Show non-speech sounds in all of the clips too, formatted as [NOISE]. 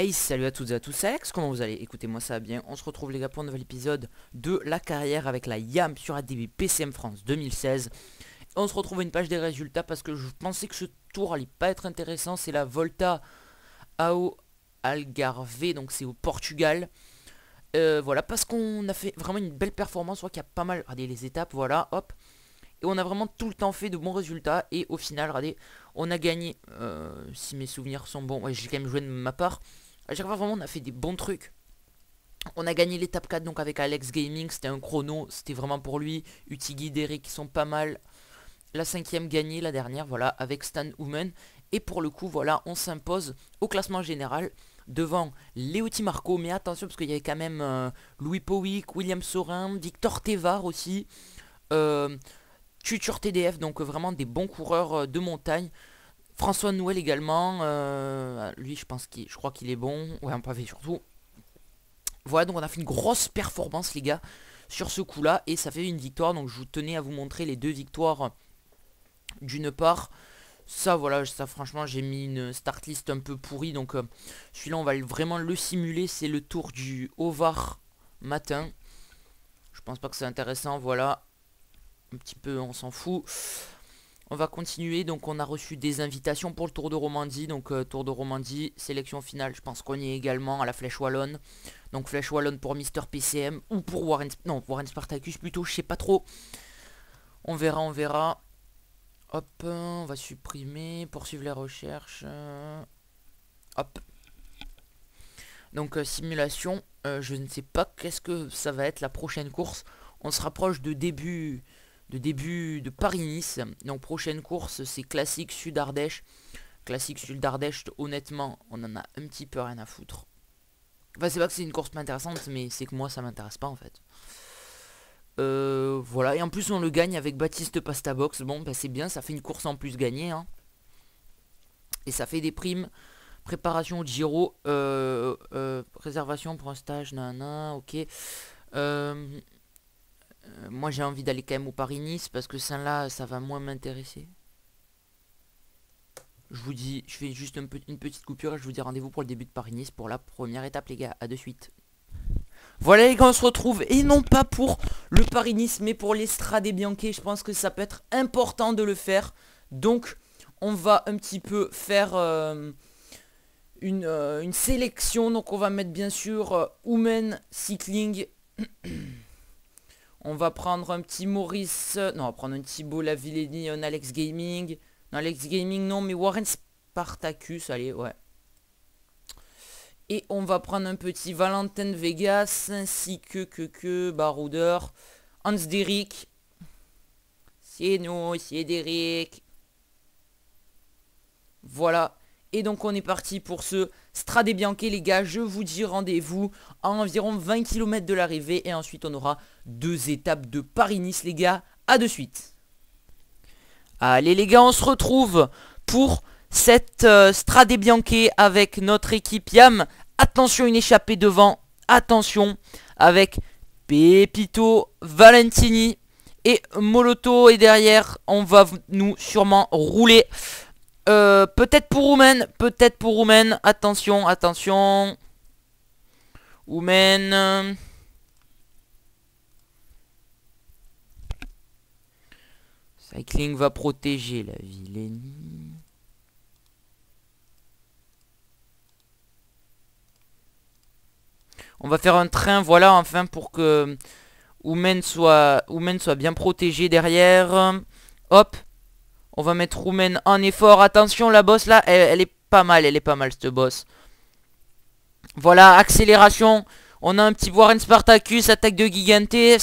Hey salut à toutes et à tous, Alex, comment vous allez Écoutez-moi ça bien, on se retrouve les gars pour un nouvel épisode de la carrière avec la YAM sur ADB PCM France 2016 On se retrouve à une page des résultats parce que je pensais que ce tour allait pas être intéressant C'est la Volta ao Algarve, donc c'est au Portugal euh, Voilà, parce qu'on a fait vraiment une belle performance, on qu'il y a pas mal, regardez les étapes, voilà, hop et on a vraiment tout le temps fait de bons résultats. Et au final, regardez, on a gagné, euh, si mes souvenirs sont bons, ouais, j'ai quand même joué de ma part, à vraiment, on a fait des bons trucs. On a gagné l'étape 4 donc avec Alex Gaming, c'était un chrono, c'était vraiment pour lui. Utigui, Derek qui sont pas mal. La cinquième gagnée, la dernière, voilà, avec Stan Woman, Et pour le coup, voilà, on s'impose au classement général devant Léo Marco. Mais attention parce qu'il y avait quand même euh, Louis Powick, William Sorin, Victor Tevar aussi. Euh, Tutur TDF, donc vraiment des bons coureurs euh, de montagne. François Noël également. Euh, lui, je pense qu'il, je crois qu'il est bon. Ouais, un pavé surtout. Voilà, donc on a fait une grosse performance, les gars, sur ce coup-là. Et ça fait une victoire. Donc, je vous tenais à vous montrer les deux victoires d'une part. Ça, voilà, ça, franchement, j'ai mis une start list un peu pourrie. Donc, euh, celui-là, on va vraiment le simuler. C'est le tour du Ovar matin. Je pense pas que c'est intéressant, voilà. Un petit peu, on s'en fout. On va continuer, donc on a reçu des invitations pour le Tour de Romandie. Donc euh, Tour de Romandie, sélection finale, je pense qu'on y est également à la Flèche Wallonne. Donc Flèche Wallonne pour Mister PCM ou pour Warren, non, Warren Spartacus plutôt, je sais pas trop. On verra, on verra. Hop, on va supprimer, poursuivre les recherches. Euh, hop. Donc euh, simulation, je ne sais pas qu'est-ce que ça va être la prochaine course. On se rapproche de début de début de Paris-Nice. Donc prochaine course, c'est classique Sud-Ardèche. Classique Sud-Ardèche, honnêtement, on en a un petit peu rien à foutre. Enfin, c'est pas que c'est une course pas intéressante, mais c'est que moi, ça m'intéresse pas, en fait. Euh, voilà, et en plus, on le gagne avec Baptiste Pastabox. Bon, bah, c'est bien, ça fait une course en plus gagnée. Hein. Et ça fait des primes. Préparation au Giro, euh, euh, réservation pour un stage, nanana, ok. Euh, euh, moi j'ai envie d'aller quand même au Paris-Nice parce que ça là ça va moins m'intéresser. Je vous dis, je fais juste un une petite coupure et je vous dis rendez-vous pour le début de Paris-Nice pour la première étape les gars, à de suite. Voilà les gars, on se retrouve, et non pas pour le Paris-Nice, mais pour l'Estrade des Bianquet, je pense que ça peut être important de le faire. Donc, on va un petit peu faire euh, euh, une, sélection, donc on va mettre bien sûr Women Cycling [CLEARS THROAT] On va prendre un petit Maurice... Euh, non, on va prendre un Thibaut Lavillény, un Alex Gaming. Non, Alex Gaming, non, mais Warren Spartacus, allez, ouais. Et on va prendre un petit Valentin Vegas, ainsi que, que, que, Baroudeur, Hans Derrick. C'est nous, c'est Derrick. Voilà. Et donc on est parti pour ce Stradé Bianche les gars, je vous dis rendez-vous à environ 20 km de l'arrivée et ensuite on aura deux étapes de Paris-Nice les gars, à de suite. Allez les gars, on se retrouve pour cette euh, Strade Stradé Bianche avec notre équipe Yam. Attention une échappée devant, attention avec Pepito, Valentini et Moloto et derrière on va nous sûrement rouler euh, peut-être pour Oumène peut-être pour Oumène Attention, attention. Oumène Cycling va protéger la ville. On va faire un train, voilà, enfin, pour que Oumen soit, Oumen soit bien protégé derrière. Hop, on va mettre Roumen en effort. Attention, la boss là, elle, est pas mal, elle est pas mal cette boss. Voilà, accélération. On a un petit Warren Spartacus, attaque de Gigantes.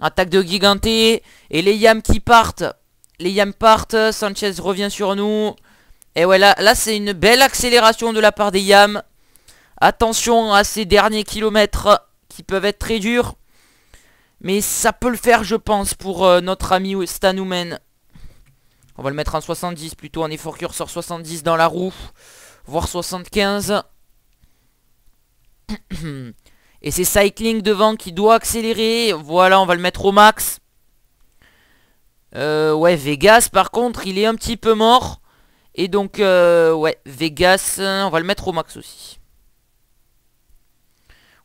Attaque de Gigantes. Et les Yams qui partent. Les Yams partent. Sanchez revient sur nous. Et ouais, là, c'est une belle accélération de la part des Yams. Attention à ces derniers kilomètres qui peuvent être très durs. Mais ça peut le faire, je pense, pour euh, notre ami Stanoumen. On va le mettre en 70 plutôt, en effort curseur 70 dans la roue, voire 75. [COUGHS] Et c'est Cycling devant qui doit accélérer. Voilà, on va le mettre au max. Euh, ouais, Vegas, par contre, il est un petit peu mort. Et donc, euh, ouais, Vegas, euh, on va le mettre au max aussi.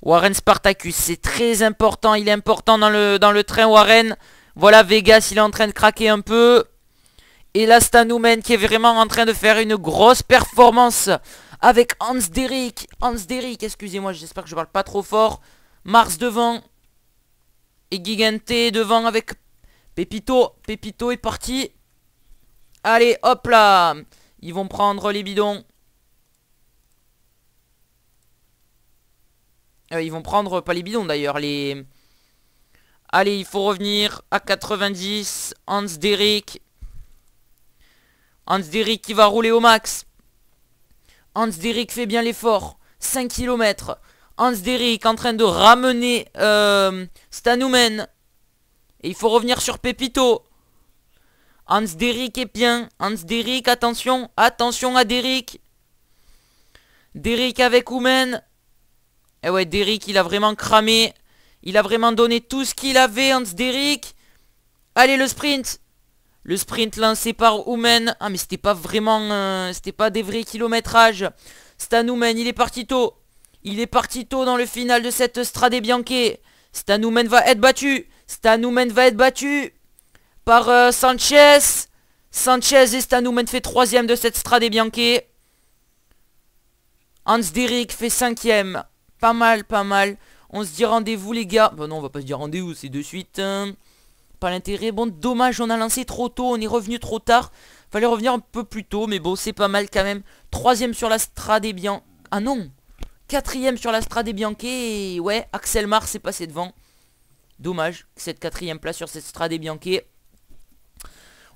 Warren Spartacus, c'est très important. Il est important dans le, dans le train, Warren. Voilà, Vegas, il est en train de craquer un peu. Et là, Stanoumen qui est vraiment en train de faire une grosse performance avec Hans Derrick. Hans Derrick, excusez-moi, j'espère que je parle pas trop fort. Mars devant. Et Gigante devant avec Pepito. Pepito est parti. Allez, hop là. Ils vont prendre les bidons. Euh, ils vont prendre, pas les bidons d'ailleurs, les... Allez, il faut revenir à 90. Hans Derrick Hans Derrick qui va rouler au max. Hans Derrick fait bien l'effort. 5 km. Hans Derrick en train de ramener euh, Stanoumen. Et il faut revenir sur Pepito. Hans Derrick est bien. Hans Derrick, attention. Attention à Derrick. Derrick avec Oumen. Et eh ouais, Derrick, il a vraiment cramé. Il a vraiment donné tout ce qu'il avait, Hans Derrick. Allez, le sprint. Le sprint lancé par Oumen. Ah mais c'était pas vraiment... Euh, c'était pas des vrais kilométrages. Stan Oumen, il est parti tôt. Il est parti tôt dans le final de cette Strade Bianche. Stan Oumen va être battu. Stan Oumen va être battu par euh, Sanchez. Sanchez et Stan Oumen fait troisième de cette Strade Bianche. Hans Derrick fait cinquième. Pas mal, pas mal. On se dit rendez-vous les gars. Bah non, on va pas se dire rendez-vous, c'est de suite. Hein l'intérêt. Bon, dommage, on a lancé trop tôt, on est revenu trop tard. Fallait revenir un peu plus tôt, mais bon, c'est pas mal quand même. Troisième sur la strade et bien... Ah non Quatrième sur la strade et ouais, Axel mars s'est passé devant. Dommage, cette quatrième place sur cette strade et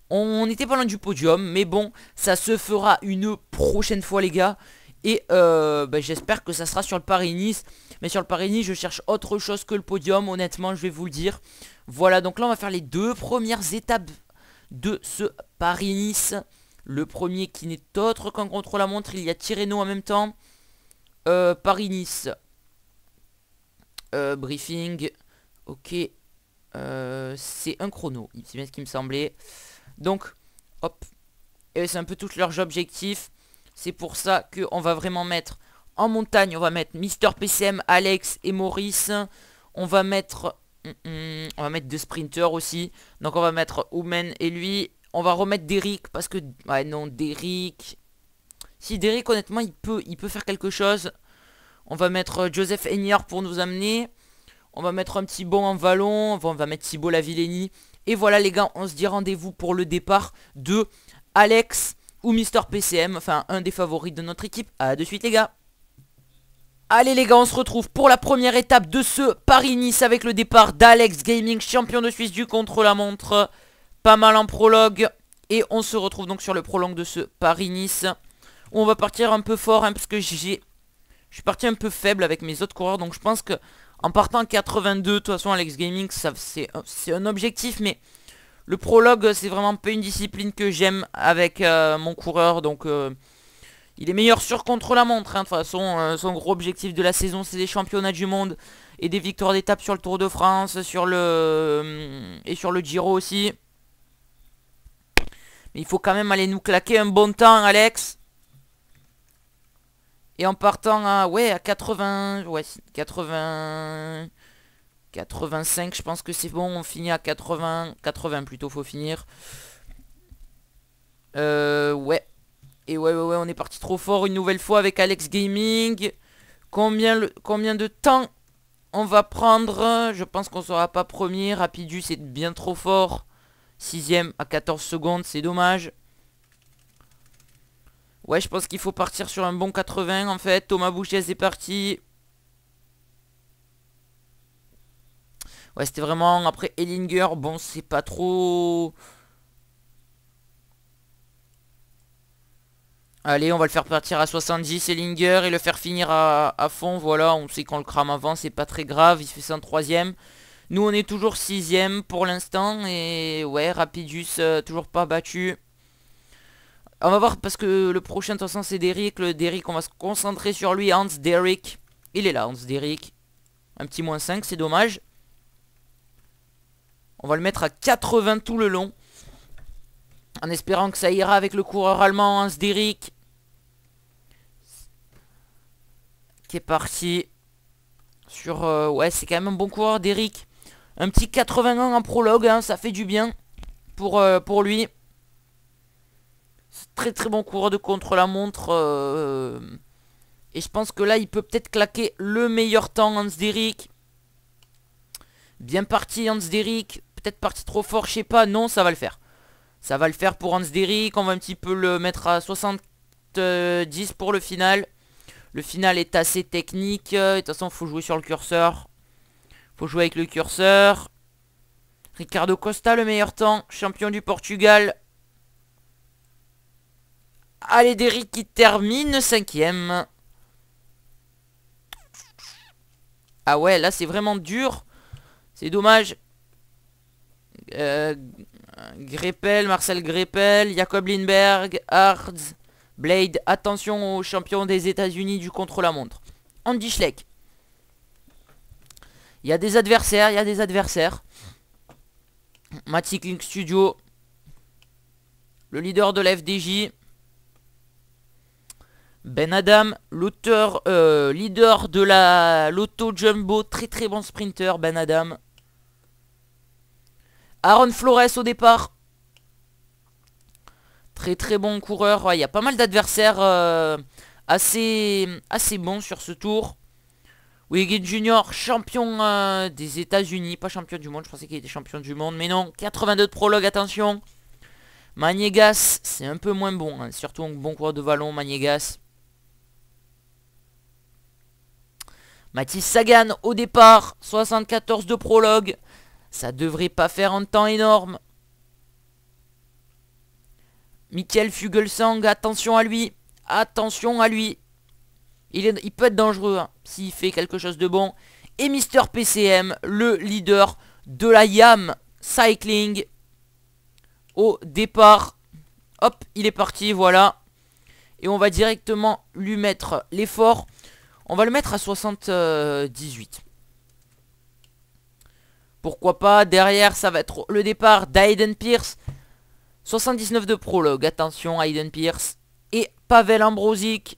On n'était pas loin du podium, mais bon, ça se fera une prochaine fois les gars. Et euh, ben, j'espère que ça sera sur le Paris-Nice. Mais sur le Paris-Nice, je cherche autre chose que le podium, honnêtement, je vais vous le dire. Voilà, donc là, on va faire les deux premières étapes de ce Paris-Nice. Le premier qui n'est autre qu'un contrôle la montre Il y a Tirreno en même temps. Euh, Paris-Nice. Euh, briefing. Ok. c'est un chrono. C'est bien ce qui me semblait. Donc, hop. Et c'est un peu tout leurs objectifs. C'est pour ça qu'on va vraiment mettre en montagne, on va mettre Mister PCM, Alex et Maurice. On va mettre... Mm, mm, on va mettre deux sprinters aussi. Donc on va mettre Oumen et lui. On va remettre Derrick parce que... Ouais non, Derrick... Si Derrick honnêtement il peut, il peut faire quelque chose. On va mettre euh, Joseph Enyar pour nous amener. On va mettre un petit bon en vallon. On va mettre Thibault Lavillenie. Et voilà les gars, on se dit rendez-vous pour le départ de Alex ou Mister PCM, enfin un des favoris de notre équipe. A de suite les gars Allez les gars, on se retrouve pour la première étape de ce Paris-Nice avec le départ d'Alex Gaming, champion de Suisse du contre-la-montre. Pas mal en prologue. Et on se retrouve donc sur le prologue de ce Paris-Nice. on va partir un peu fort, hein, parce que j'ai... Je suis parti un peu faible avec mes autres coureurs, donc je pense que en partant 82, de toute façon Alex Gaming, c'est un objectif, mais le prologue, c'est vraiment pas une discipline que j'aime avec euh, mon coureur. Donc, euh, il est meilleur sur contre-la-montre. Hein. De toute façon, euh, son gros objectif de la saison, c'est des championnats du monde et des victoires d'étape sur le Tour de France, sur le et sur le Giro aussi. Mais il faut quand même aller nous claquer un bon temps, Alex. Et en partant à, ouais, à 80... Ouais, 80... 85, je pense que c'est bon. On finit à 80. 80 plutôt, faut finir. Euh, ouais. Et ouais, ouais, on est parti trop fort une nouvelle fois avec Alex Gaming. Combien, combien de temps on va prendre Je pense qu'on sera pas premier. Rapidus est bien trop fort. Sixième à 14 secondes, c'est dommage. Ouais, je pense qu'il faut partir sur un bon 80 en fait. Thomas Boucher, est parti. Ouais, c'était vraiment... Après, Ellinger, bon, c'est pas trop... Allez, on va le faire partir à 70, Ellinger, et le faire finir à, fond. Voilà, on sait qu'on le crame avant, c'est pas très grave. Il fait ça Nous, on est toujours sixième pour l'instant. Et ouais, Rapidus, euh, toujours pas battu. On va voir parce que le prochain, de toute façon, c'est Derrick. Le Derrick, on va se concentrer sur lui. Hans Derrick. Il est là, Hans Derrick. Un petit moins 5, c'est dommage. On va le mettre à 80 tout le long. En espérant que ça ira avec le coureur allemand Hans déric Qui est parti sur... Euh, ouais, c'est quand même un bon coureur d'Eric. Un petit 80 en prologue, hein, ça fait du bien pour, euh, pour lui. Très très bon coureur de contre-la-montre. Euh, et je pense que là, il peut peut-être claquer le meilleur temps, Hans déric Bien parti, Hans déric peut-être parti trop fort, je sais pas. Non, ça va le faire. Ça va le faire pour Hans Derrick. On va un petit peu le mettre à 70 pour le final. Le final est assez technique. Euh, de toute façon, faut jouer sur le curseur. Faut jouer avec le curseur. Ricardo Costa, le meilleur temps. Champion du Portugal. Allez, Derrick qui termine cinquième. Ah ouais, là c'est vraiment dur. C'est dommage. Euh, Grepel, Marcel Grepel, Jacob Lindberg, Hards, Blade. Attention aux champions des États-Unis du contre-la-montre. Andy Schleck. Il y a des adversaires, il y a des adversaires. Matic Link Studio. Le leader de la FDJ. Ben Adam, l'auteur, euh, leader de la Lotto Jumbo, très très bon sprinter, Ben Adam. Aaron Flores au départ. Très très bon coureur. Il y a pas mal d'adversaires euh, assez, assez bons sur ce tour. Wiggins Junior, champion euh, des états unis Pas champion du monde, je pensais qu'il était champion du monde. Mais non, 82 de prologue, attention. Maniegas, c'est un peu moins bon. Hein. Surtout un bon coureur de vallon, Maniegas. Mathis Sagan au départ, 74 de prologue. Ça devrait pas faire un temps énorme. Michael Fugelsang, attention à lui. Attention à lui. Il, peut être dangereux hein, s'il fait quelque chose de bon. Et Mister PCM, le leader de la YAM Cycling. Au départ. Hop, il est parti, voilà. Et on va directement lui mettre l'effort. On va le mettre à 78. Pourquoi pas Derrière, ça va être le départ d'Aiden Pierce. 79 de prologue, attention Aiden Pierce. Et Pavel Ambrosic.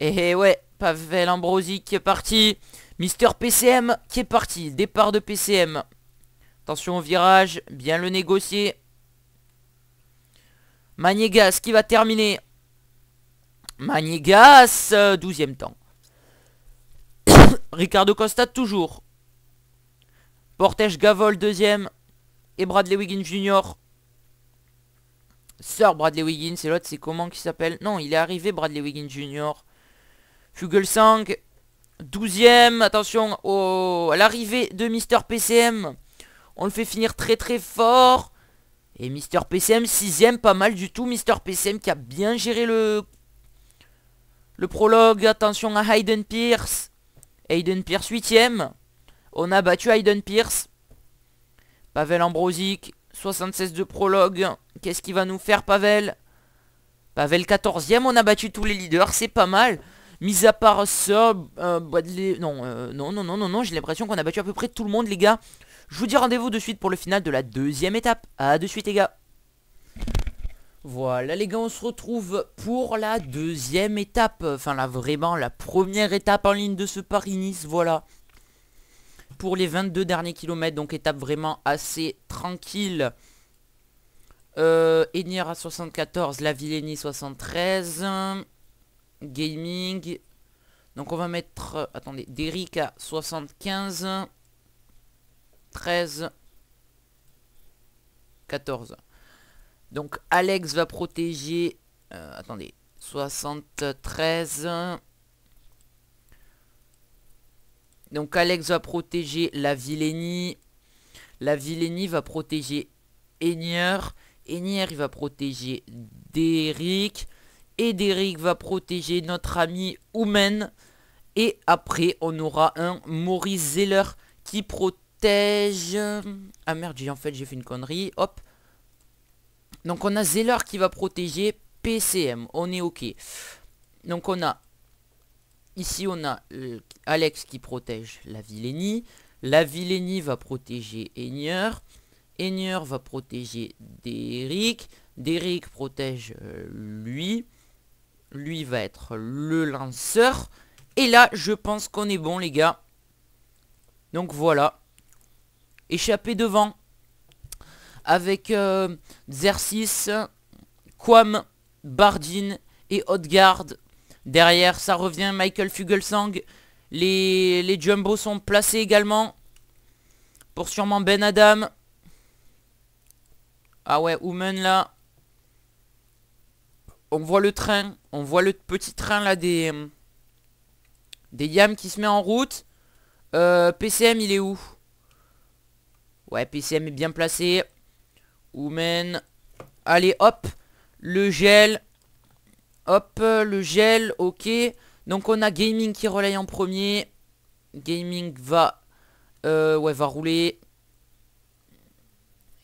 Et eh, eh, ouais, Pavel Ambrosic qui est parti. Mister PCM qui est parti. Départ de PCM. Attention au virage, bien le négocier. Maniegas qui va terminer. Maniegas, 12e euh, temps. Ricardo Costa toujours. Portège Gavol deuxième. Et Bradley Wiggins Junior. Sir Bradley Wiggins. Et l'autre c'est comment qui s'appelle Non, il est arrivé Bradley Wiggins Junior. Fugelsang. 12 douzième. attention au... à l'arrivée de Mister PCM. On le fait finir très très fort. Et Mister PCM Sixième pas mal du tout. Mister PCM qui a bien géré le, le prologue. Attention à Hayden Pierce. Aiden Pierce 8 On a battu Aiden Pierce. Pavel Ambrosic, 76 de prologue. Qu'est-ce qu'il va nous faire Pavel Pavel 14 on a battu tous les leaders, c'est pas mal. Mis à part ça, euh, non, euh, non, non, non, non, non, j'ai l'impression qu'on a battu à peu près tout le monde les gars. Je vous dis rendez-vous de suite pour le final de la deuxième étape. A de suite les gars. Voilà les gars, on se retrouve pour la deuxième étape. Enfin là, vraiment, la première étape en ligne de ce Paris-Nice, voilà. Pour les 22 derniers kilomètres, donc étape vraiment assez tranquille. Euh, à 74, La Villenie 73. Gaming. Donc on va mettre, euh, attendez, Derrick à 75. 13. 14. Donc Alex va protéger... Euh, attendez. 73. Donc Alex va protéger la Vilénie. La Vilénie va protéger Enier. Enier il va protéger Derrick. Et Derrick va protéger notre ami Oumen. Et après on aura un Maurice Zeller qui protège... Ah merde, en fait j'ai fait une connerie. Hop. Donc on a Zeller qui va protéger PCM. On est ok. Donc on a... Ici on a euh, Alex qui protège la Villénie. La Villénie va protéger Eigneur. Eigner va protéger Derrick. Derek protège euh, lui. Lui va être le lanceur. Et là, je pense qu'on est bon, les gars. Donc voilà. Échapper devant avec Zercis, euh, Quam, Kwam, Bardin et Odgard. Derrière, ça revient Michael Fugelsang. Les, les Jumbo sont placés également. Pour sûrement Ben Adam. Ah ouais, Woman là. On voit le train. On voit le petit train là des... Des Yams qui se met en route. Euh, PCM il est où Ouais, PCM est bien placé. Woman. Allez, hop. Le gel. Hop, le gel, ok. Donc on a Gaming qui relaye en premier. Gaming va... Euh, ouais, va rouler.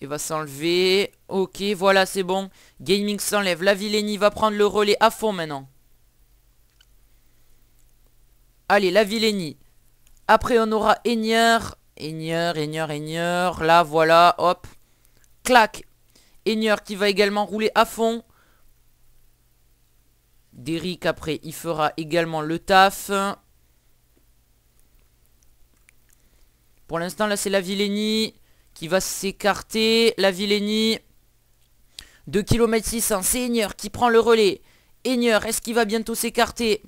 Il va s'enlever. Ok, voilà, c'est bon. Gaming s'enlève. La vilainie va prendre le relais à fond maintenant. Allez, la vilainie Après, on aura Eigneur. Eigneur, Eigneur, Eigneur. Là, voilà, hop claque. Eigneur qui va également rouler à fond. Derrick après, il fera également le taf. Pour l'instant, là, c'est la Villénie qui va s'écarter. La Villénie, 2 km 600. C'est Eigneur qui prend le relais. Eigneur, est-ce qu'il va bientôt s'écarter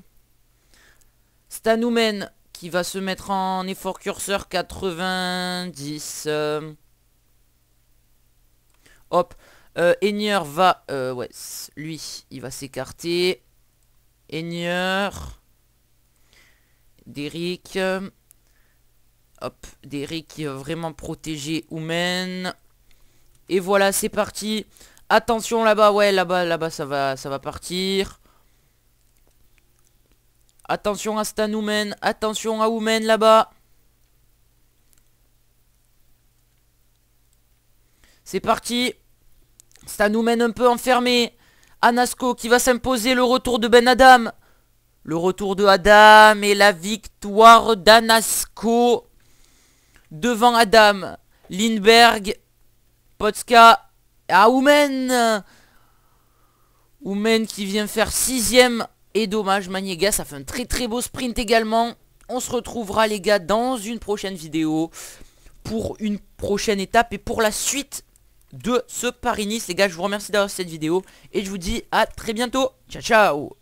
Stanoumen qui va se mettre en effort curseur 90. Hop. Euh, va... Euh, ouais, lui, il va s'écarter. Aigner. Derrick. Hop, Derrick qui va vraiment protéger Oumen. Et voilà, c'est parti. Attention là-bas, ouais, là-bas, là-bas, ça va, ça va partir. Attention à Stan Oumen, attention à Oumen là-bas. C'est parti. Ça nous mène un peu enfermé. Anasco qui va s'imposer, le retour de Ben Adam. Le retour de Adam et la victoire d'Anasco devant Adam. Lindberg, Potska, Aoumen. Aoumen qui vient faire sixième. Et dommage, Maniega, ça fait un très très beau sprint également. On se retrouvera les gars dans une prochaine vidéo pour une prochaine étape et pour la suite de ce Paris-Nice. Les gars, je vous remercie d'avoir cette vidéo et je vous dis à très bientôt. Ciao, ciao